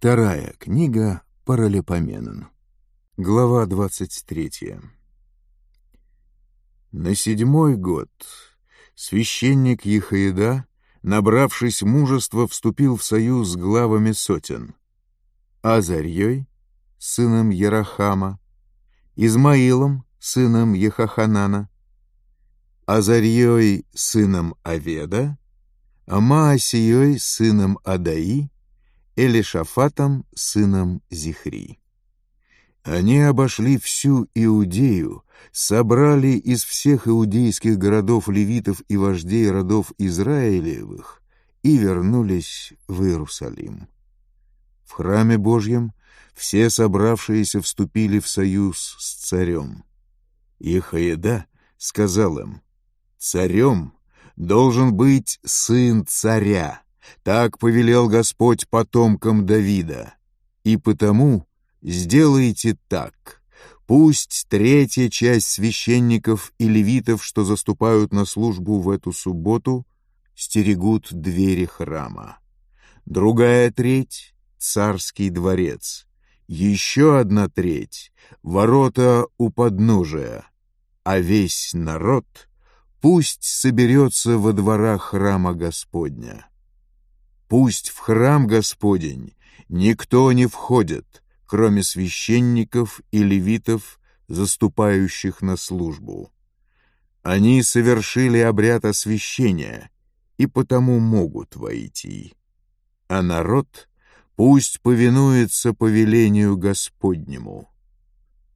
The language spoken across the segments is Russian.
Вторая книга Паралипоменон. Глава 23. На седьмой год священник Ехаида, набравшись мужества, вступил в союз с главами сотен. Азарьей, сыном Ярахама, Измаилом, сыном Ехаханана, Азарьей, сыном Аведа, Амаасией, сыном Адаи, Элишафатом, сыном Зихри. Они обошли всю Иудею, собрали из всех иудейских городов левитов и вождей родов Израилевых и вернулись в Иерусалим. В храме Божьем все собравшиеся вступили в союз с царем. Ихаеда сказал им, «Царем должен быть сын царя, так повелел Господь потомкам Давида. И потому сделайте так. Пусть третья часть священников и левитов, что заступают на службу в эту субботу, стерегут двери храма. Другая треть — царский дворец. Еще одна треть — ворота у подножия. А весь народ пусть соберется во дворах храма Господня. Пусть в храм Господень никто не входит, кроме священников и левитов, заступающих на службу. Они совершили обряд освящения и потому могут войти. А народ пусть повинуется повелению Господнему.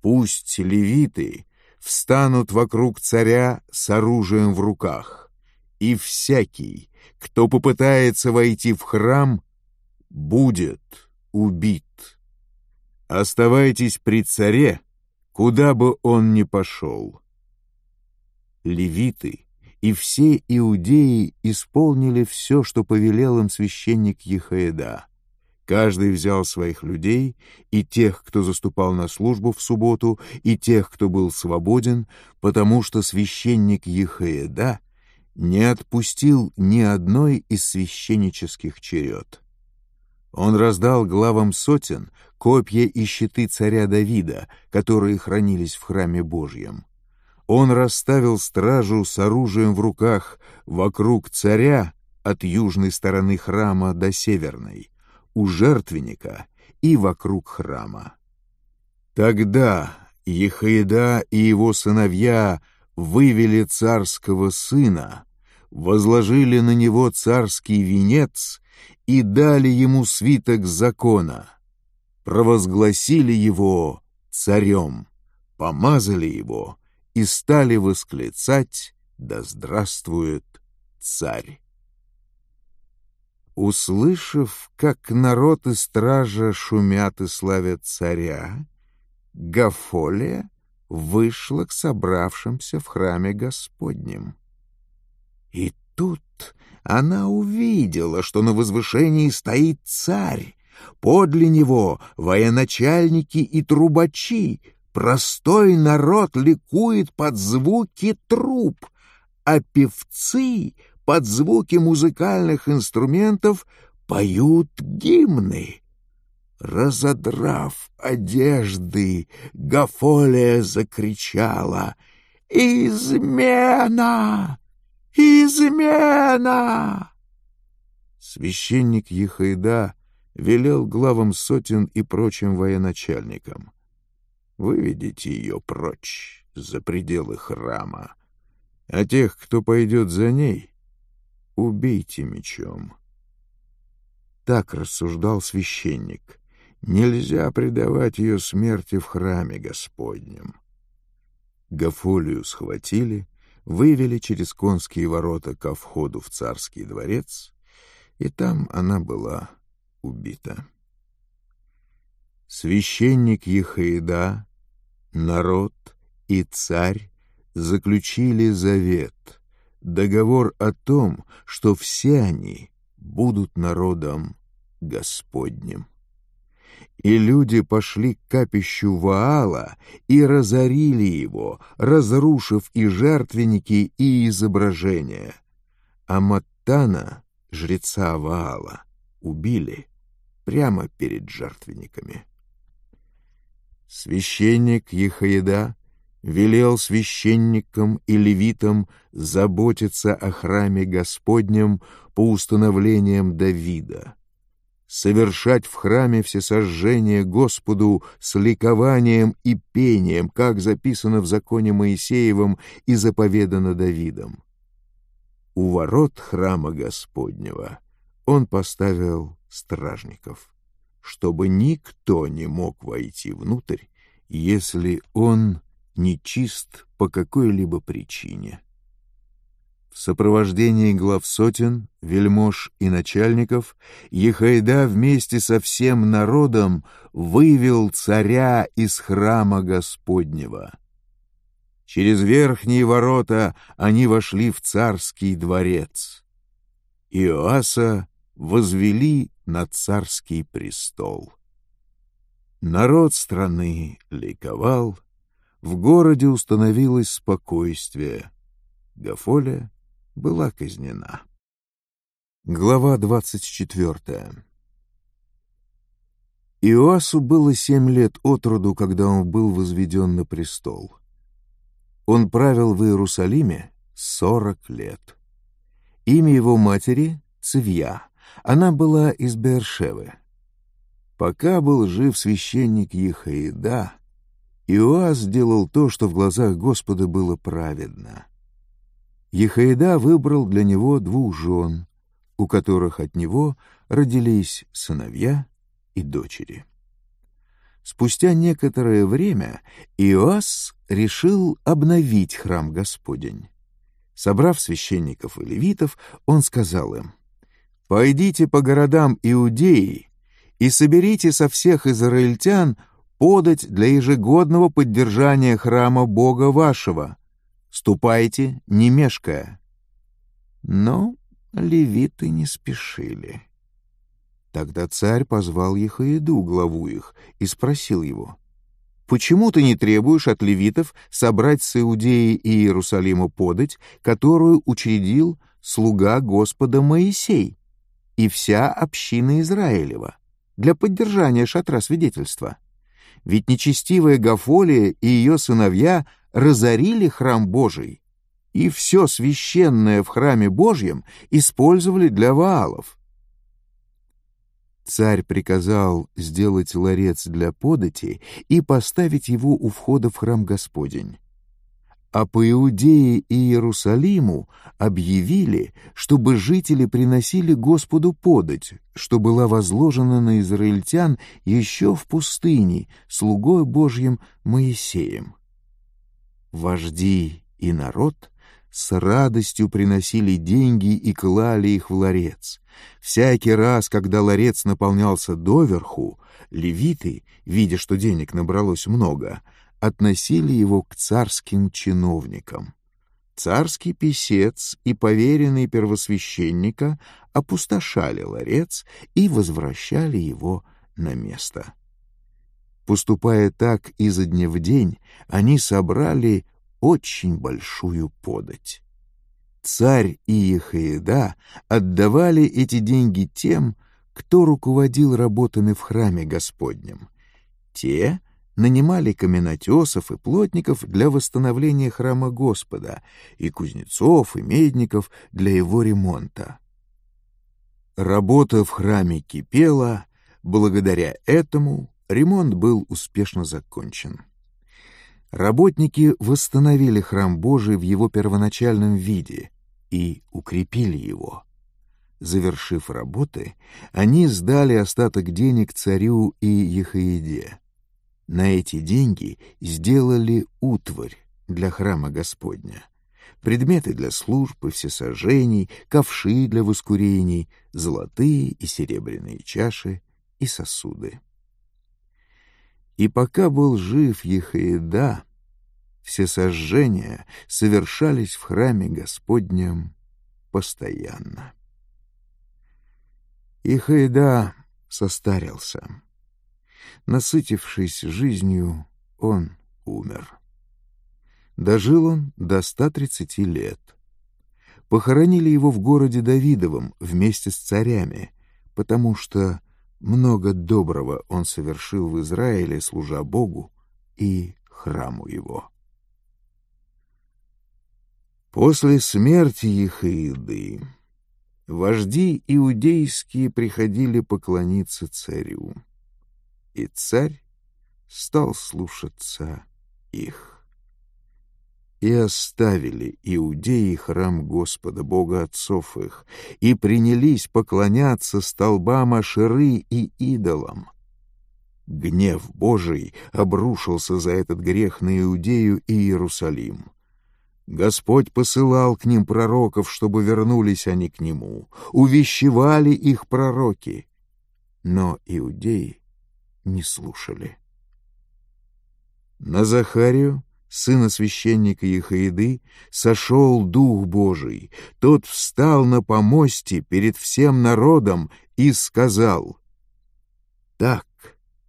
Пусть левиты встанут вокруг царя с оружием в руках, и всякий, кто попытается войти в храм, будет убит. Оставайтесь при царе, куда бы он ни пошел. Левиты и все иудеи исполнили все, что повелел им священник Ехаеда. Каждый взял своих людей, и тех, кто заступал на службу в субботу, и тех, кто был свободен, потому что священник Ехаеда не отпустил ни одной из священнических черед. Он раздал главам сотен копья и щиты царя Давида, которые хранились в храме Божьем. Он расставил стражу с оружием в руках вокруг царя от южной стороны храма до северной, у жертвенника и вокруг храма. Тогда Ехаида и его сыновья — вывели царского сына, возложили на него царский венец и дали ему свиток закона, провозгласили его царем, помазали его и стали восклицать «Да здравствует царь!». Услышав, как народ и стража шумят и славят царя, Гафолия — вышла к собравшимся в храме Господнем. И тут она увидела, что на возвышении стоит царь, подле него военачальники и трубачи, простой народ ликует под звуки труб, а певцы под звуки музыкальных инструментов поют гимны. Разодрав одежды, Гафолия закричала «Измена! Измена!» Священник Ехайда велел главам сотен и прочим военачальникам. «Выведите ее прочь за пределы храма, а тех, кто пойдет за ней, убейте мечом». Так рассуждал священник — Нельзя предавать ее смерти в храме Господнем. Гафолию схватили, вывели через конские ворота ко входу в царский дворец, и там она была убита. Священник Ехаида, народ и царь заключили завет, договор о том, что все они будут народом Господним. И люди пошли к капищу Ваала и разорили его, разрушив и жертвенники, и изображения. А Маттана, жреца Ваала, убили прямо перед жертвенниками. Священник Ехаеда велел священникам и левитам заботиться о храме Господнем по установлениям Давида совершать в храме всесожжение Господу с ликованием и пением, как записано в законе Моисеевом и заповедано Давидом. У ворот храма Господнего он поставил стражников, чтобы никто не мог войти внутрь, если он нечист по какой-либо причине в сопровождении глав сотен, вельмож и начальников, Ехайда вместе со всем народом вывел царя из храма Господнего. Через верхние ворота они вошли в царский дворец. Иоаса возвели на царский престол. Народ страны ликовал, в городе установилось спокойствие. Гафоля была казнена. Глава двадцать четвертая Иоасу было семь лет от роду, когда он был возведен на престол. Он правил в Иерусалиме сорок лет. Имя его матери — Цевья, Она была из Бершевы. Пока был жив священник Ехаида, Иоас делал то, что в глазах Господа было праведно — Ехаида выбрал для него двух жен, у которых от него родились сыновья и дочери. Спустя некоторое время Иоас решил обновить храм Господень. Собрав священников и левитов, он сказал им, «Пойдите по городам Иудеи и соберите со всех израильтян подать для ежегодного поддержания храма Бога вашего, Ступайте, не мешкая». Но левиты не спешили. Тогда царь позвал их и еду, главу их, и спросил его, «Почему ты не требуешь от левитов собрать с Иудеи и Иерусалима подать, которую учредил слуга Господа Моисей и вся община Израилева для поддержания шатра свидетельства?» Ведь нечестивая Гафолия и ее сыновья разорили храм Божий, и все священное в храме Божьем использовали для ваалов. Царь приказал сделать ларец для подати и поставить его у входа в храм Господень. А по Иудее и Иерусалиму объявили, чтобы жители приносили Господу подать, что была возложена на израильтян еще в пустыне слугой Божьим Моисеем вожди и народ с радостью приносили деньги и клали их в ларец. Всякий раз, когда ларец наполнялся доверху, левиты, видя, что денег набралось много, относили его к царским чиновникам. Царский писец и поверенный первосвященника опустошали ларец и возвращали его на место. Поступая так изо дня в день, они собрали очень большую подать. Царь и Ехаеда отдавали эти деньги тем, кто руководил работами в храме Господнем. Те нанимали каменотесов и плотников для восстановления храма Господа и кузнецов и медников для его ремонта. Работа в храме кипела, благодаря этому Ремонт был успешно закончен. Работники восстановили храм Божий в его первоначальном виде и укрепили его. Завершив работы, они сдали остаток денег царю и Ехаиде. На эти деньги сделали утварь для храма Господня, предметы для служб и всесожжений, ковши для воскурений, золотые и серебряные чаши и сосуды. И пока был жив Ехаида, все сожжения совершались в храме Господнем постоянно. Ехаида состарился. Насытившись жизнью, он умер. Дожил он до 130 лет. Похоронили его в городе Давидовом вместе с царями, потому что много доброго он совершил в Израиле, служа Богу и храму его. После смерти Ехаиды вожди иудейские приходили поклониться царю, и царь стал слушаться их и оставили иудеи храм Господа, Бога отцов их, и принялись поклоняться столбам аширы и идолам. Гнев Божий обрушился за этот грех на Иудею и Иерусалим. Господь посылал к ним пророков, чтобы вернулись они к Нему, увещевали их пророки, но иудеи не слушали. На Захарию сына священника Ехаиды, сошел Дух Божий, тот встал на помосте перед всем народом и сказал, «Так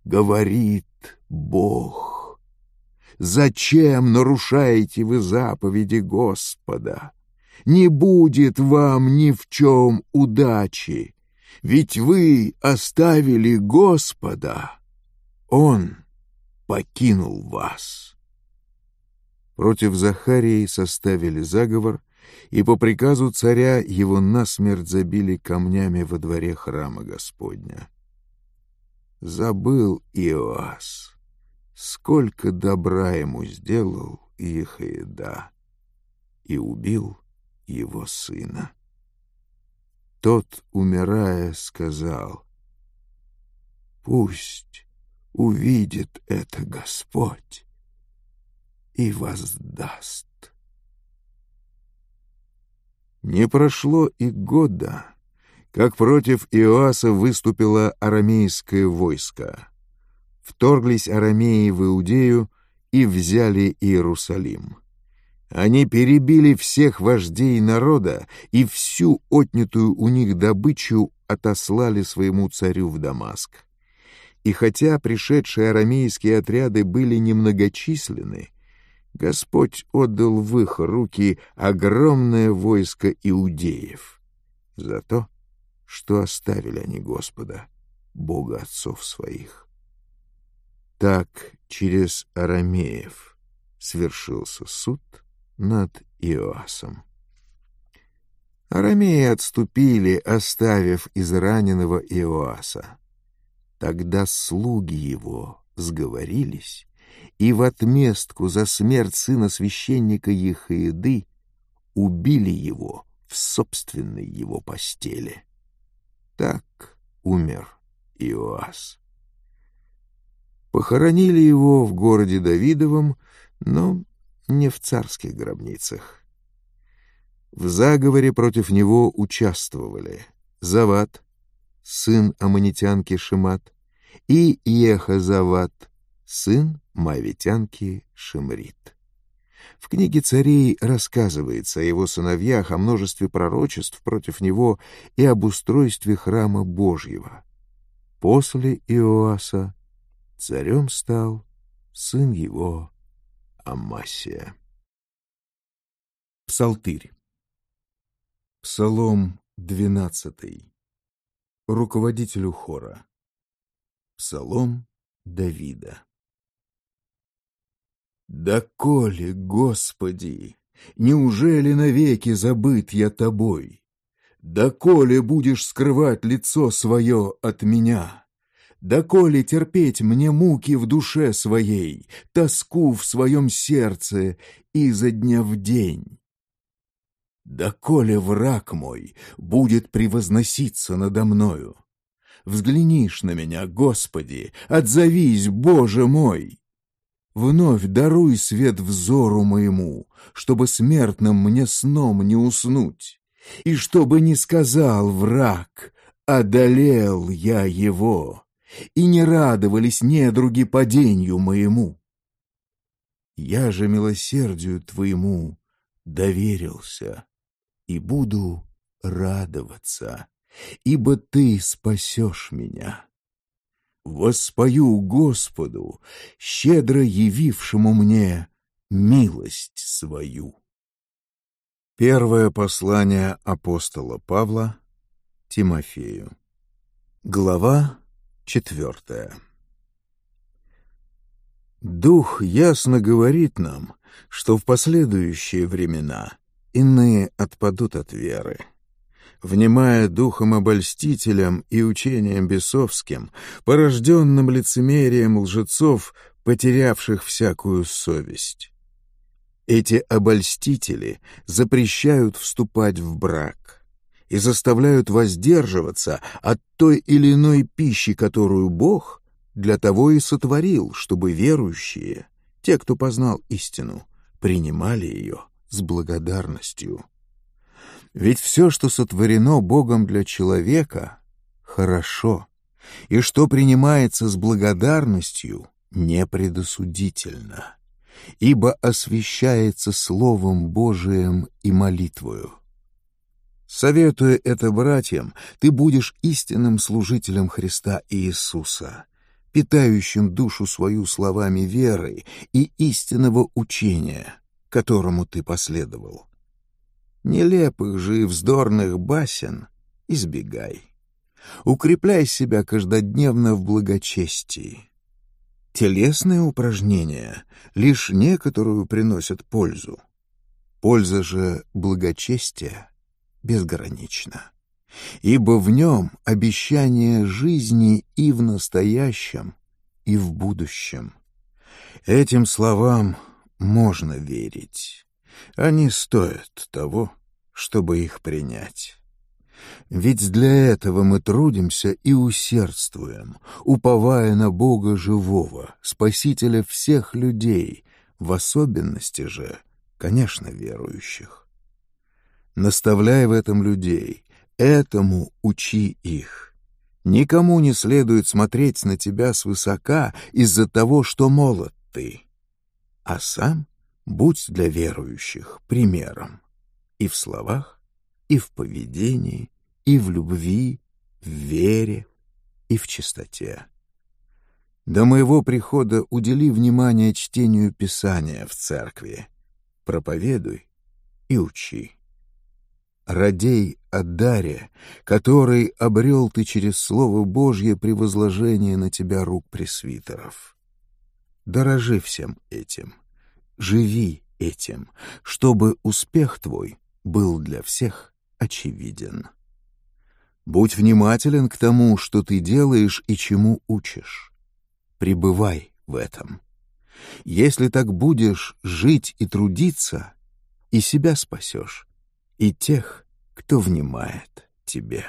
говорит Бог, зачем нарушаете вы заповеди Господа? Не будет вам ни в чем удачи, ведь вы оставили Господа, Он покинул вас». Против Захарии составили заговор, и по приказу царя его насмерть забили камнями во дворе храма Господня. Забыл Иоас, сколько добра ему сделал Ехаеда, и убил его сына. Тот, умирая, сказал, «Пусть увидит это Господь» и воздаст. Не прошло и года, как против Иоаса выступило арамейское войско. Вторглись арамеи в Иудею и взяли Иерусалим. Они перебили всех вождей народа и всю отнятую у них добычу отослали своему царю в Дамаск. И хотя пришедшие арамейские отряды были немногочисленны, Господь отдал в их руки огромное войско иудеев за то, что оставили они Господа, Бога отцов своих. Так через Арамеев свершился суд над Иоасом. Арамеи отступили, оставив израненного Иоаса. Тогда слуги его сговорились и в отместку за смерть сына священника Ехаиды убили его в собственной его постели. Так умер Иоас. Похоронили его в городе Давидовом, но не в царских гробницах. В заговоре против него участвовали Зават, сын аммонитянки Шимат, и Ехазават, сын Мавитянки Шимрит. В книге царей рассказывается о его сыновьях, о множестве пророчеств против него и об устройстве храма Божьего. После Иоаса царем стал сын его Амасия. Псалтырь. Псалом 12. Руководителю хора. Псалом Давида. Да коли, Господи, неужели навеки забыт я тобой? Да коли будешь скрывать лицо свое от меня? Да коли терпеть мне муки в душе своей, тоску в своем сердце изо дня в день? Да коли враг мой будет превозноситься надо мною? Взглянишь на меня, Господи, отзовись, Боже мой! Вновь даруй свет взору моему, чтобы смертным мне сном не уснуть. И чтобы не сказал враг, одолел я его, и не радовались недруги падению моему. Я же милосердию твоему доверился и буду радоваться, ибо ты спасешь меня воспою Господу, щедро явившему мне милость свою. Первое послание апостола Павла Тимофею. Глава четвертая. Дух ясно говорит нам, что в последующие времена иные отпадут от веры внимая духом обольстителям и учением бесовским, порожденным лицемерием лжецов, потерявших всякую совесть. Эти обольстители запрещают вступать в брак и заставляют воздерживаться от той или иной пищи, которую Бог для того и сотворил, чтобы верующие, те, кто познал истину, принимали ее с благодарностью. Ведь все, что сотворено Богом для человека, хорошо, и что принимается с благодарностью, непредосудительно, ибо освящается Словом Божиим и молитвою. Советуя это братьям, ты будешь истинным служителем Христа Иисуса, питающим душу свою словами веры и истинного учения, которому ты последовал. Нелепых же и вздорных басен избегай. Укрепляй себя каждодневно в благочестии. Телесные упражнения лишь некоторую приносят пользу. Польза же благочестия безгранична, ибо в нем обещание жизни и в настоящем, и в будущем. Этим словам можно верить». Они стоят того, чтобы их принять. Ведь для этого мы трудимся и усердствуем, уповая на Бога живого, Спасителя всех людей, в особенности же, конечно, верующих. Наставляй в этом людей, этому учи их. Никому не следует смотреть на тебя свысока из-за того, что молод ты, а сам — будь для верующих примером и в словах, и в поведении, и в любви, в вере и в чистоте. До моего прихода удели внимание чтению Писания в церкви, проповедуй и учи. Радей о даре, который обрел ты через Слово Божье при возложении на тебя рук пресвитеров. Дорожи всем этим — живи этим, чтобы успех твой был для всех очевиден. Будь внимателен к тому, что ты делаешь и чему учишь. Пребывай в этом. Если так будешь жить и трудиться, и себя спасешь, и тех, кто внимает тебе.